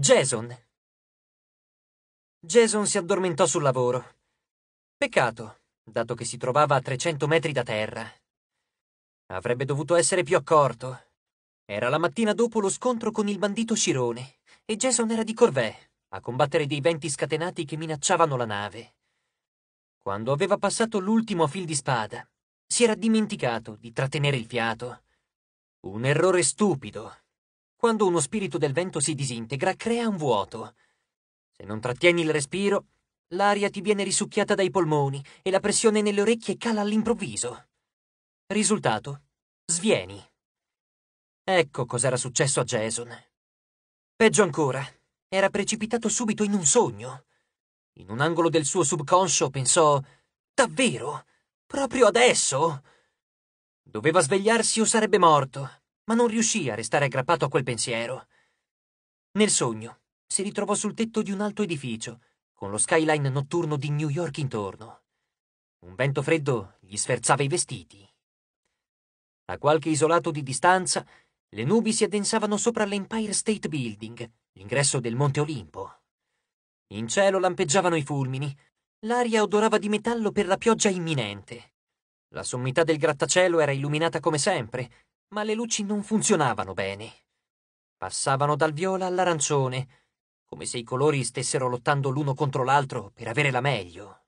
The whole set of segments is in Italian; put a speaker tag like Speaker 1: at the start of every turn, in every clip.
Speaker 1: Jason. Jason si addormentò sul lavoro. Peccato, dato che si trovava a 300 metri da terra. Avrebbe dovuto essere più accorto. Era la mattina dopo lo scontro con il bandito Cirone e Jason era di corvée a combattere dei venti scatenati che minacciavano la nave. Quando aveva passato l'ultimo fil di spada, si era dimenticato di trattenere il fiato. Un errore stupido, quando uno spirito del vento si disintegra, crea un vuoto. Se non trattieni il respiro, l'aria ti viene risucchiata dai polmoni e la pressione nelle orecchie cala all'improvviso. Risultato? Svieni. Ecco cos'era successo a Jason. Peggio ancora, era precipitato subito in un sogno. In un angolo del suo subconscio pensò: Davvero? Proprio adesso? Doveva svegliarsi o sarebbe morto ma non riuscì a restare aggrappato a quel pensiero. Nel sogno si ritrovò sul tetto di un alto edificio, con lo skyline notturno di New York intorno. Un vento freddo gli sferzava i vestiti. A qualche isolato di distanza, le nubi si addensavano sopra l'Empire State Building, l'ingresso del Monte Olimpo. In cielo lampeggiavano i fulmini, l'aria odorava di metallo per la pioggia imminente. La sommità del grattacielo era illuminata come sempre, ma le luci non funzionavano bene. Passavano dal viola all'arancione, come se i colori stessero lottando l'uno contro l'altro per avere la meglio.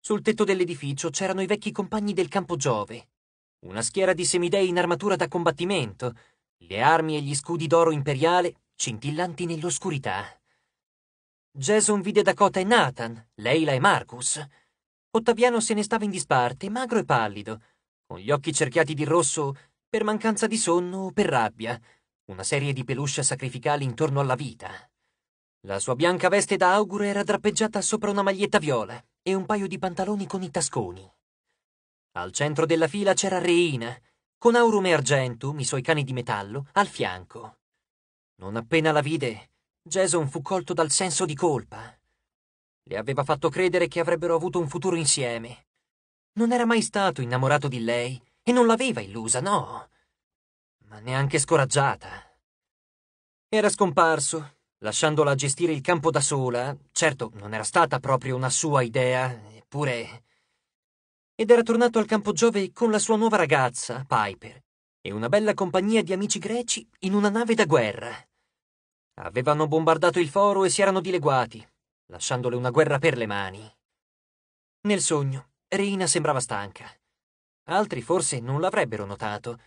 Speaker 1: Sul tetto dell'edificio c'erano i vecchi compagni del campo Giove, una schiera di semidei in armatura da combattimento, le armi e gli scudi d'oro imperiale scintillanti nell'oscurità. Jason vide Dakota e Nathan, Leila e Marcus. Ottaviano se ne stava in disparte, magro e pallido, con gli occhi cerchiati di rosso per mancanza di sonno o per rabbia, una serie di peluche sacrificali intorno alla vita. La sua bianca veste da augure era drappeggiata sopra una maglietta viola e un paio di pantaloni con i tasconi. Al centro della fila c'era Reina, con Aurum e Argentum, i suoi cani di metallo, al fianco. Non appena la vide, Jason fu colto dal senso di colpa. Le aveva fatto credere che avrebbero avuto un futuro insieme. Non era mai stato innamorato di lei e non l'aveva illusa, no, ma neanche scoraggiata. Era scomparso, lasciandola gestire il campo da sola, certo non era stata proprio una sua idea, eppure... Ed era tornato al campo Giove con la sua nuova ragazza, Piper, e una bella compagnia di amici greci in una nave da guerra. Avevano bombardato il foro e si erano dileguati, lasciandole una guerra per le mani. Nel sogno, Reina sembrava stanca Altri forse non l'avrebbero notato,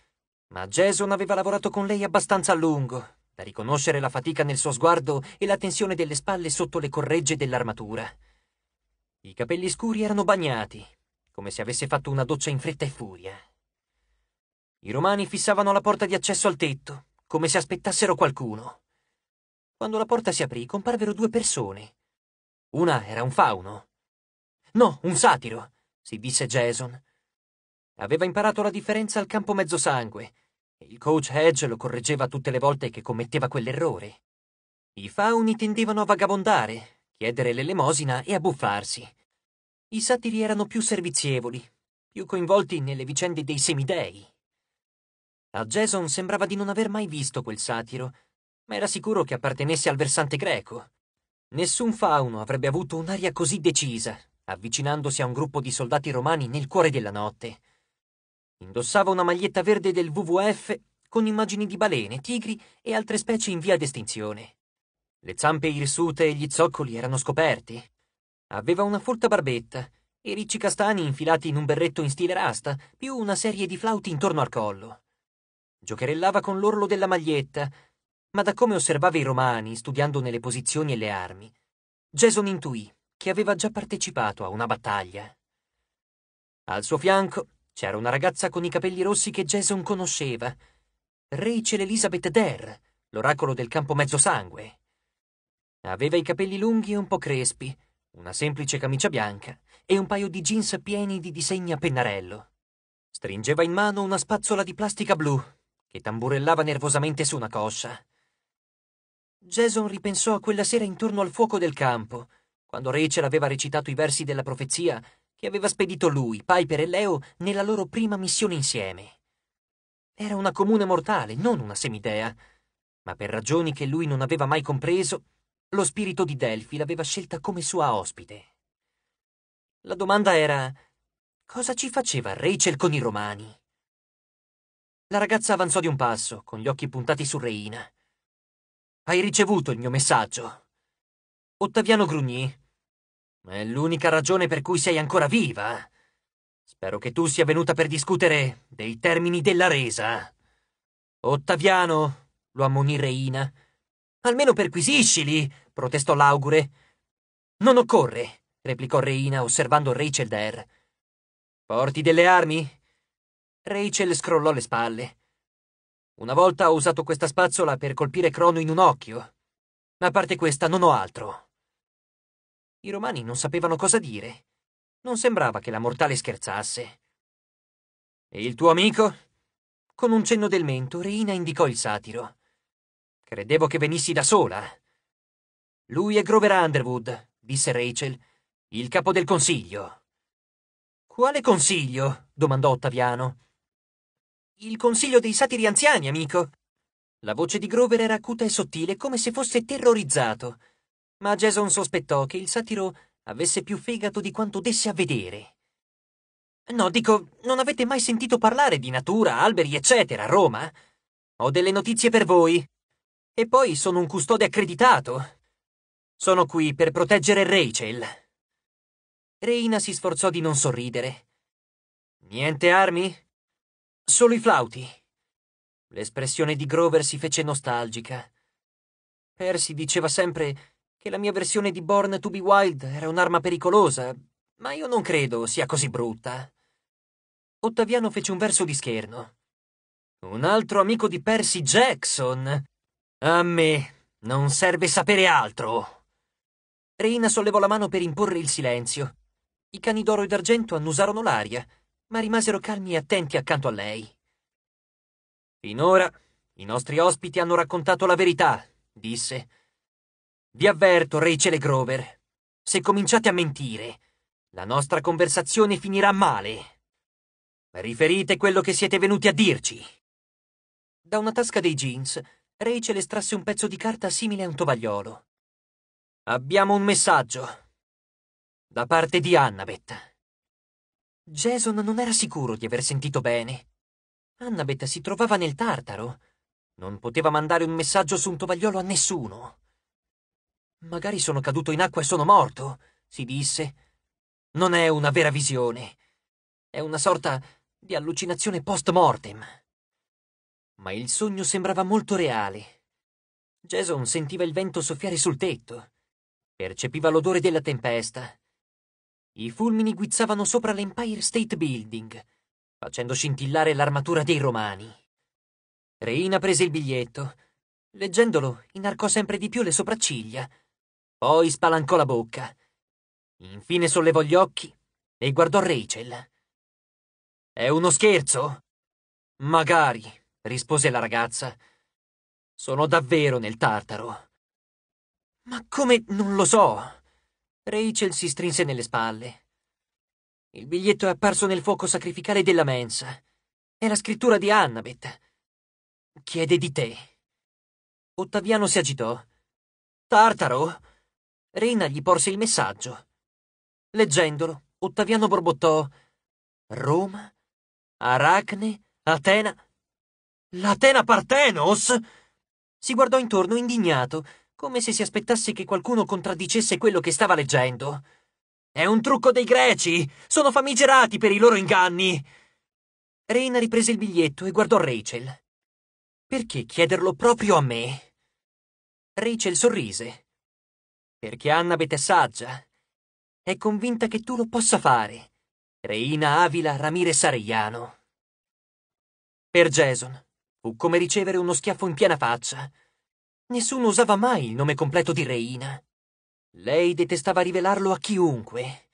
Speaker 1: ma Jason aveva lavorato con lei abbastanza a lungo da riconoscere la fatica nel suo sguardo e la tensione delle spalle sotto le corregge dell'armatura. I capelli scuri erano bagnati, come se avesse fatto una doccia in fretta e furia. I romani fissavano la porta di accesso al tetto, come se aspettassero qualcuno. Quando la porta si aprì, comparvero due persone. Una era un fauno. No, un satiro, si disse Jason. Aveva imparato la differenza al campo mezzosangue. Il coach Hedge lo correggeva tutte le volte che commetteva quell'errore. I fauni tendevano a vagabondare, chiedere l'elemosina e a buffarsi. I satiri erano più servizievoli, più coinvolti nelle vicende dei semidei. A Jason sembrava di non aver mai visto quel satiro, ma era sicuro che appartenesse al versante greco. Nessun fauno avrebbe avuto un'aria così decisa, avvicinandosi a un gruppo di soldati romani nel cuore della notte. Indossava una maglietta verde del WWF con immagini di balene, tigri e altre specie in via d'estinzione. Le zampe irsute e gli zoccoli erano scoperti. Aveva una folta barbetta e ricci castani infilati in un berretto in stile rasta, più una serie di flauti intorno al collo. Giocherellava con l'orlo della maglietta, ma da come osservava i romani, studiandone le posizioni e le armi, Jason intuì che aveva già partecipato a una battaglia. Al suo fianco c'era una ragazza con i capelli rossi che Jason conosceva. Rachel Elizabeth Dare, l'oracolo del campo mezzosangue. Aveva i capelli lunghi e un po' crespi, una semplice camicia bianca e un paio di jeans pieni di disegni a pennarello. Stringeva in mano una spazzola di plastica blu che tamburellava nervosamente su una coscia. Jason ripensò a quella sera intorno al fuoco del campo, quando Rachel aveva recitato i versi della profezia che aveva spedito lui, Piper e Leo nella loro prima missione insieme. Era una comune mortale, non una semidea, ma per ragioni che lui non aveva mai compreso, lo spirito di Delfi l'aveva scelta come sua ospite. La domanda era: cosa ci faceva Rachel con i romani? La ragazza avanzò di un passo, con gli occhi puntati su Reina. Hai ricevuto il mio messaggio. Ottaviano grugnì è l'unica ragione per cui sei ancora viva. Eh? Spero che tu sia venuta per discutere dei termini della resa. Eh? Ottaviano, lo ammonì Reina. Almeno perquisiscili, protestò l'augure. Non occorre, replicò Reina osservando Rachel Dare. Porti delle armi? Rachel scrollò le spalle. Una volta ho usato questa spazzola per colpire Crono in un occhio. Ma A parte questa, non ho altro. I romani non sapevano cosa dire. Non sembrava che la mortale scherzasse. E il tuo amico? Con un cenno del mento, Reina indicò il satiro. Credevo che venissi da sola. Lui è Grover Underwood, disse Rachel, il capo del consiglio. Quale consiglio? domandò Ottaviano. Il consiglio dei satiri anziani, amico. La voce di Grover era acuta e sottile, come se fosse terrorizzato ma Jason sospettò che il satiro avesse più fegato di quanto desse a vedere. No, dico, non avete mai sentito parlare di natura, alberi, eccetera, a Roma? Ho delle notizie per voi. E poi sono un custode accreditato. Sono qui per proteggere Rachel. Reina si sforzò di non sorridere. Niente armi? Solo i flauti. L'espressione di Grover si fece nostalgica. Percy diceva sempre che la mia versione di Born to be Wild era un'arma pericolosa, ma io non credo sia così brutta. Ottaviano fece un verso di scherno. Un altro amico di Percy Jackson. A me non serve sapere altro. Reina sollevò la mano per imporre il silenzio. I cani d'oro e d'argento annusarono l'aria, ma rimasero calmi e attenti accanto a lei. Finora i nostri ospiti hanno raccontato la verità, disse. Vi avverto, Rachel e Grover. Se cominciate a mentire, la nostra conversazione finirà male. Riferite quello che siete venuti a dirci. Da una tasca dei jeans, Rachel estrasse un pezzo di carta simile a un tovagliolo. Abbiamo un messaggio. Da parte di Annabeth. Jason non era sicuro di aver sentito bene. Annabeth si trovava nel Tartaro. Non poteva mandare un messaggio su un tovagliolo a nessuno. Magari sono caduto in acqua e sono morto, si disse. Non è una vera visione. È una sorta di allucinazione post mortem. Ma il sogno sembrava molto reale. Jason sentiva il vento soffiare sul tetto. Percepiva l'odore della tempesta. I fulmini guizzavano sopra l'Empire State Building, facendo scintillare l'armatura dei romani. Reina prese il biglietto. Leggendolo, inarcò sempre di più le sopracciglia poi spalancò la bocca. Infine sollevò gli occhi e guardò Rachel. È uno scherzo? Magari, rispose la ragazza. Sono davvero nel tartaro. Ma come non lo so? Rachel si strinse nelle spalle. Il biglietto è apparso nel fuoco sacrificale della mensa. È la scrittura di Annabeth. Chiede di te. Ottaviano si agitò. Tartaro? Reina gli porse il messaggio. Leggendolo, Ottaviano borbottò Roma, Aracne, Atena. L'Atena Partenos? Si guardò intorno indignato, come se si aspettasse che qualcuno contraddicesse quello che stava leggendo. È un trucco dei greci! Sono famigerati per i loro inganni! Reina riprese il biglietto e guardò Rachel. Perché chiederlo proprio a me? Rachel sorrise. Perché Annabeth è saggia. È convinta che tu lo possa fare. Reina Avila Ramire Sareiano. Per Jason fu come ricevere uno schiaffo in piena faccia. Nessuno usava mai il nome completo di Reina. Lei detestava rivelarlo a chiunque.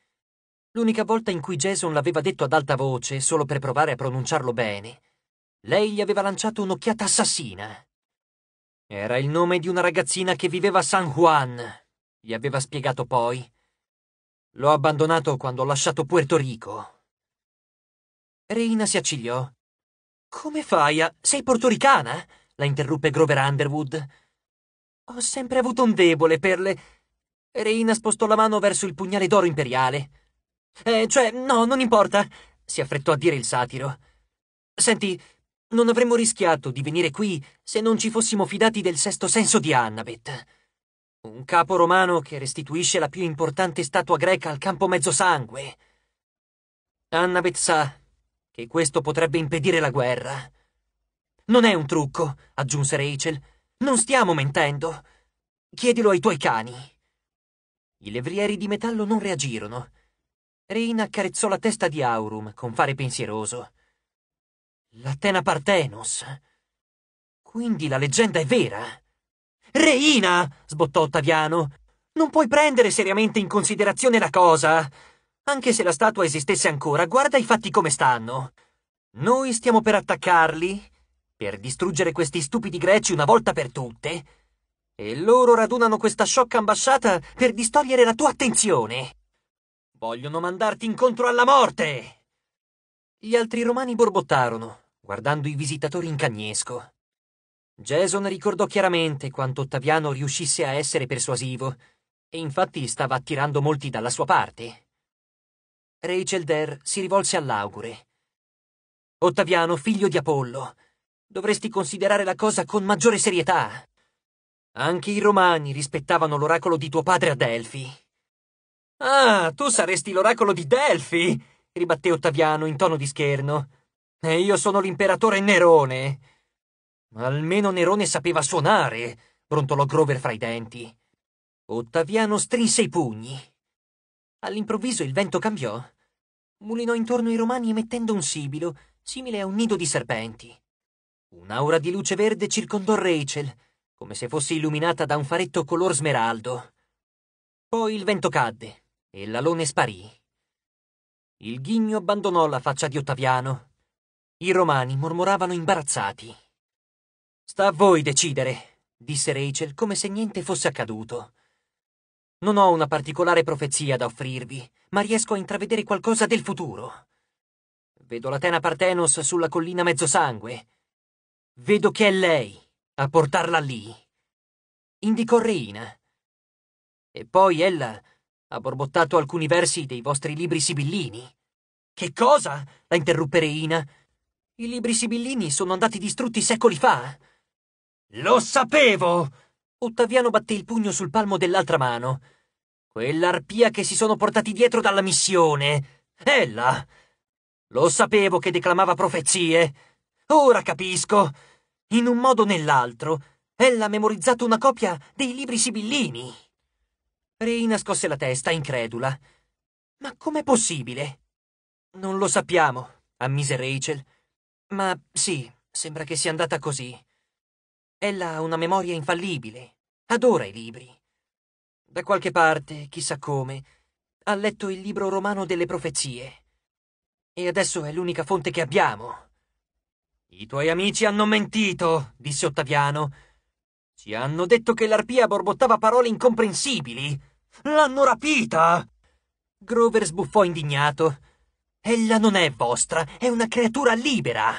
Speaker 1: L'unica volta in cui Jason l'aveva detto ad alta voce, solo per provare a pronunciarlo bene, lei gli aveva lanciato un'occhiata assassina. Era il nome di una ragazzina che viveva a San Juan, gli aveva spiegato poi. L'ho abbandonato quando ho lasciato Puerto Rico. Reina si accigliò. Come fai a... sei portoricana? la interruppe Grover Underwood. Ho sempre avuto un debole per le... Reina spostò la mano verso il pugnale d'oro imperiale. Eh, cioè, no, non importa, si affrettò a dire il satiro. Senti, non avremmo rischiato di venire qui se non ci fossimo fidati del sesto senso di Annabeth. Un capo romano che restituisce la più importante statua greca al campo mezzosangue. Annabeth sa che questo potrebbe impedire la guerra. Non è un trucco, aggiunse Rachel. Non stiamo mentendo. Chiedilo ai tuoi cani. I levrieri di metallo non reagirono. Reina accarezzò la testa di Aurum con fare pensieroso. L'Atena Partenos. Quindi la leggenda è vera. Reina! sbottò Ottaviano. Non puoi prendere seriamente in considerazione la cosa. Anche se la statua esistesse ancora, guarda i fatti come stanno. Noi stiamo per attaccarli, per distruggere questi stupidi greci una volta per tutte, e loro radunano questa sciocca ambasciata per distogliere la tua attenzione. Vogliono mandarti incontro alla morte! Gli altri romani borbottarono, guardando i visitatori in cagnesco. Jason ricordò chiaramente quanto Ottaviano riuscisse a essere persuasivo, e infatti stava attirando molti dalla sua parte. Rachel Dare si rivolse all'augure. Ottaviano, figlio di Apollo, dovresti considerare la cosa con maggiore serietà. Anche i romani rispettavano l'oracolo di tuo padre a Delfi. Ah, tu saresti l'oracolo di Delfi! ribatté Ottaviano in tono di scherno. E io sono l'imperatore Nerone. Almeno Nerone sapeva suonare, brontolò Grover fra i denti. Ottaviano strinse i pugni. All'improvviso il vento cambiò. Mulinò intorno ai romani emettendo un sibilo, simile a un nido di serpenti. Un'aura di luce verde circondò Rachel, come se fosse illuminata da un faretto color smeraldo. Poi il vento cadde e l'alone sparì. Il ghigno abbandonò la faccia di Ottaviano. I romani mormoravano imbarazzati. Sta a voi decidere, disse Rachel come se niente fosse accaduto. Non ho una particolare profezia da offrirvi, ma riesco a intravedere qualcosa del futuro. Vedo la Tena Partenos sulla collina mezzosangue. Vedo che è lei a portarla lì. Indicò Reina. E poi ella ha borbottato alcuni versi dei vostri libri sibillini. Che cosa? la interruppe Reina. I libri sibillini sono andati distrutti secoli fa. Lo sapevo! Ottaviano batté il pugno sul palmo dell'altra mano. Quell'arpia che si sono portati dietro dalla missione. Ella! Lo sapevo che declamava profezie. Ora capisco. In un modo o nell'altro, ella ha memorizzato una copia dei libri sibillini. Reina scosse la testa, incredula. Ma com'è possibile? Non lo sappiamo, ammise Rachel. Ma sì, sembra che sia andata così. Ella ha una memoria infallibile, adora i libri. Da qualche parte, chissà come, ha letto il libro romano delle profezie. E adesso è l'unica fonte che abbiamo. I tuoi amici hanno mentito, disse Ottaviano. Ci hanno detto che l'arpia borbottava parole incomprensibili. L'hanno rapita! Grover sbuffò indignato. Ella non è vostra, è una creatura libera.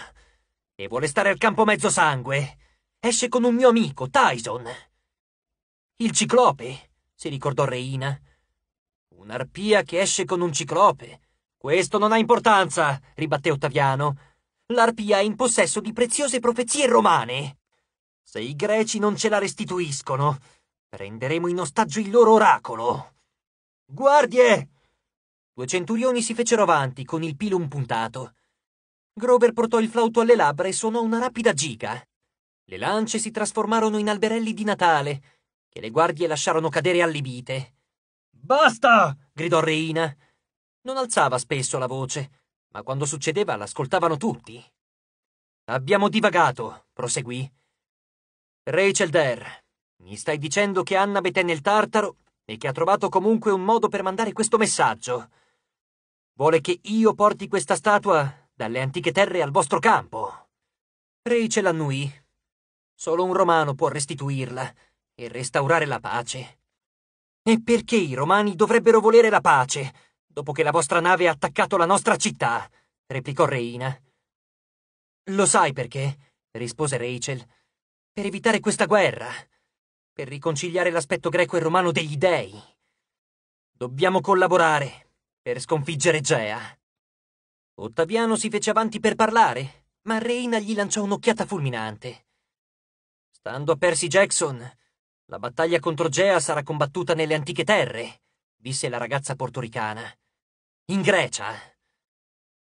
Speaker 1: E vuole stare al campo mezzo sangue esce con un mio amico, Tyson. Il ciclope, si ricordò Reina. Un'arpia che esce con un ciclope. Questo non ha importanza, ribatté Ottaviano. L'arpia è in possesso di preziose profezie romane. Se i greci non ce la restituiscono, prenderemo in ostaggio il loro oracolo. Guardie! Due centurioni si fecero avanti con il pilum puntato. Grover portò il flauto alle labbra e suonò una rapida giga. Le lance si trasformarono in alberelli di Natale, che le guardie lasciarono cadere allibite. Basta! gridò Reina. Non alzava spesso la voce, ma quando succedeva l'ascoltavano tutti. Abbiamo divagato, proseguì. Rachel Dare, mi stai dicendo che Anna è nel tartaro e che ha trovato comunque un modo per mandare questo messaggio. Vuole che io porti questa statua dalle antiche terre al vostro campo. Rachel annuì Solo un romano può restituirla e restaurare la pace. E perché i romani dovrebbero volere la pace, dopo che la vostra nave ha attaccato la nostra città? replicò Reina. Lo sai perché? rispose Rachel. Per evitare questa guerra, per riconciliare l'aspetto greco e romano degli dei. Dobbiamo collaborare per sconfiggere Gea. Ottaviano si fece avanti per parlare, ma Reina gli lanciò un'occhiata fulminante. Stando a Percy Jackson, la battaglia contro Gea sarà combattuta nelle antiche terre, disse la ragazza portoricana. In Grecia.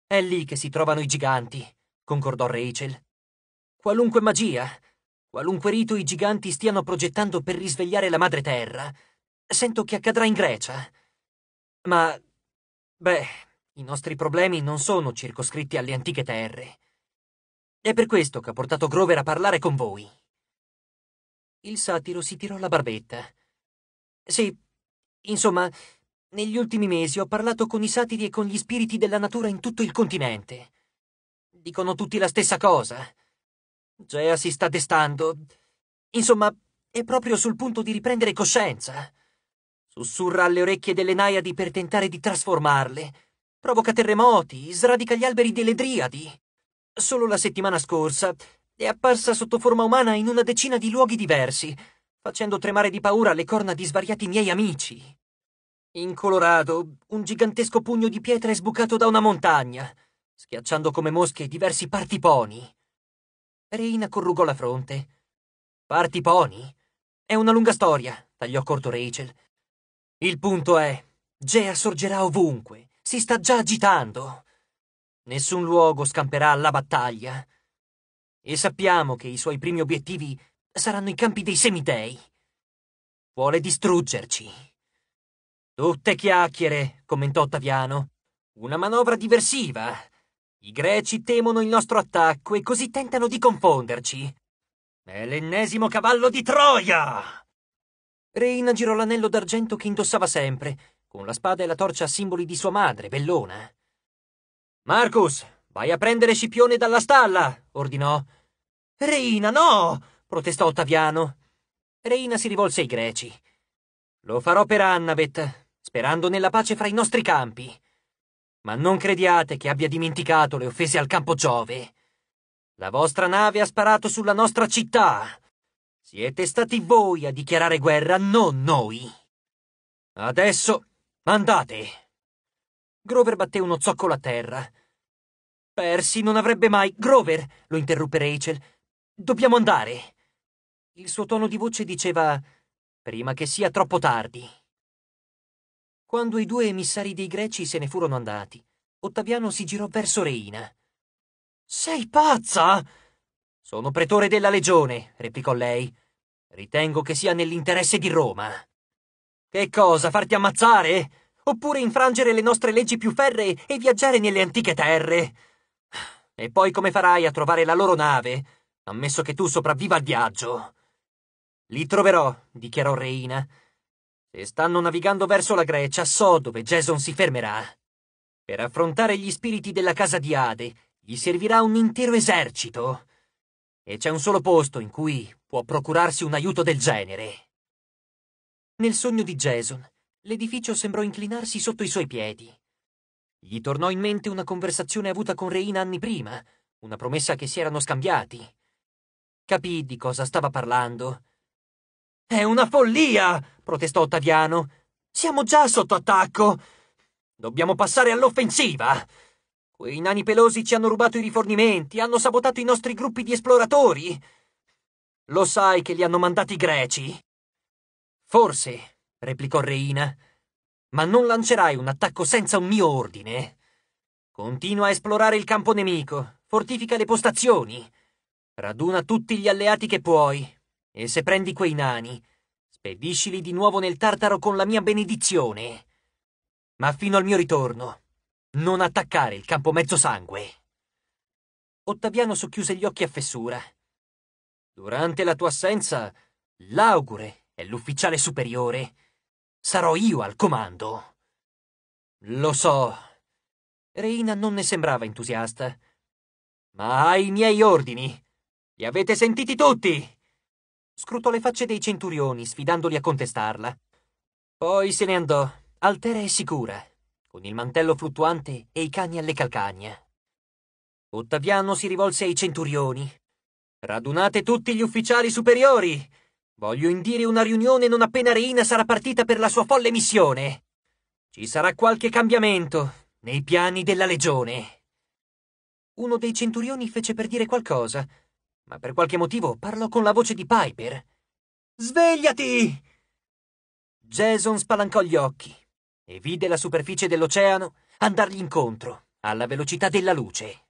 Speaker 1: È lì che si trovano i giganti, concordò Rachel. Qualunque magia, qualunque rito i giganti stiano progettando per risvegliare la madre terra, sento che accadrà in Grecia. Ma... beh, i nostri problemi non sono circoscritti alle antiche terre. È per questo che ho portato Grover a parlare con voi. Il satiro si tirò la barbetta. Sì, insomma, negli ultimi mesi ho parlato con i satiri e con gli spiriti della natura in tutto il continente. Dicono tutti la stessa cosa. Gea cioè, si sta destando. Insomma, è proprio sul punto di riprendere coscienza. Sussurra alle orecchie delle naiadi per tentare di trasformarle. Provoca terremoti, sradica gli alberi delle driadi. Solo la settimana scorsa è apparsa sotto forma umana in una decina di luoghi diversi, facendo tremare di paura le corna di svariati miei amici. In Colorado, un gigantesco pugno di pietra è sbucato da una montagna, schiacciando come mosche diversi partiponi. Reina corrugò la fronte. Partiponi? È una lunga storia, tagliò corto Rachel. Il punto è, Gea sorgerà ovunque, si sta già agitando. Nessun luogo scamperà alla battaglia. E sappiamo che i suoi primi obiettivi saranno i campi dei semidei. Vuole distruggerci. Tutte chiacchiere, commentò Ottaviano. Una manovra diversiva. I greci temono il nostro attacco e così tentano di confonderci. È l'ennesimo cavallo di Troia! Reina girò l'anello d'argento che indossava sempre, con la spada e la torcia a simboli di sua madre, Bellona. Marcus, vai a prendere Scipione dalla stalla, ordinò. Reina, no! protestò Ottaviano. Reina si rivolse ai greci. Lo farò per Annabeth, sperando nella pace fra i nostri campi. Ma non crediate che abbia dimenticato le offese al campo Giove. La vostra nave ha sparato sulla nostra città. Siete stati voi a dichiarare guerra, non noi. Adesso andate. Grover batté uno zoccolo a terra. Percy non avrebbe mai. Grover, lo interruppe Rachel. Dobbiamo andare. Il suo tono di voce diceva prima che sia troppo tardi. Quando i due emissari dei greci se ne furono andati, Ottaviano si girò verso Reina. Sei pazza? Sono pretore della legione, replicò lei. Ritengo che sia nell'interesse di Roma. Che cosa, farti ammazzare? Oppure infrangere le nostre leggi più ferree e viaggiare nelle antiche terre? E poi come farai a trovare la loro nave? Ammesso che tu sopravviva al viaggio. Li troverò, dichiarò Reina. Se stanno navigando verso la Grecia, so dove Jason si fermerà. Per affrontare gli spiriti della casa di Ade, gli servirà un intero esercito. E c'è un solo posto in cui può procurarsi un aiuto del genere. Nel sogno di Jason, l'edificio sembrò inclinarsi sotto i suoi piedi. Gli tornò in mente una conversazione avuta con Reina anni prima, una promessa che si erano scambiati capì di cosa stava parlando. È una follia! protestò Ottaviano. Siamo già sotto attacco! Dobbiamo passare all'offensiva! Quei nani pelosi ci hanno rubato i rifornimenti, hanno sabotato i nostri gruppi di esploratori! Lo sai che li hanno mandati i greci? Forse, replicò Reina, ma non lancerai un attacco senza un mio ordine. Continua a esplorare il campo nemico, fortifica le postazioni. Raduna tutti gli alleati che puoi, e se prendi quei nani, spediscili di nuovo nel Tartaro con la mia benedizione. Ma fino al mio ritorno, non attaccare il campo mezzo sangue. Ottaviano socchiuse gli occhi a fessura. Durante la tua assenza, l'augure è l'ufficiale superiore sarò io al comando. Lo so. Reina non ne sembrava entusiasta. Ma ai miei ordini li avete sentiti tutti! Scrutò le facce dei centurioni, sfidandoli a contestarla. Poi se ne andò, altera e sicura, con il mantello fluttuante e i cani alle calcagna. Ottaviano si rivolse ai centurioni. Radunate tutti gli ufficiali superiori! Voglio indire una riunione non appena Reina sarà partita per la sua folle missione. Ci sarà qualche cambiamento nei piani della legione. Uno dei centurioni fece per dire qualcosa, ma per qualche motivo parlò con la voce di Piper. Svegliati! Jason spalancò gli occhi e vide la superficie dell'oceano andargli incontro alla velocità della luce.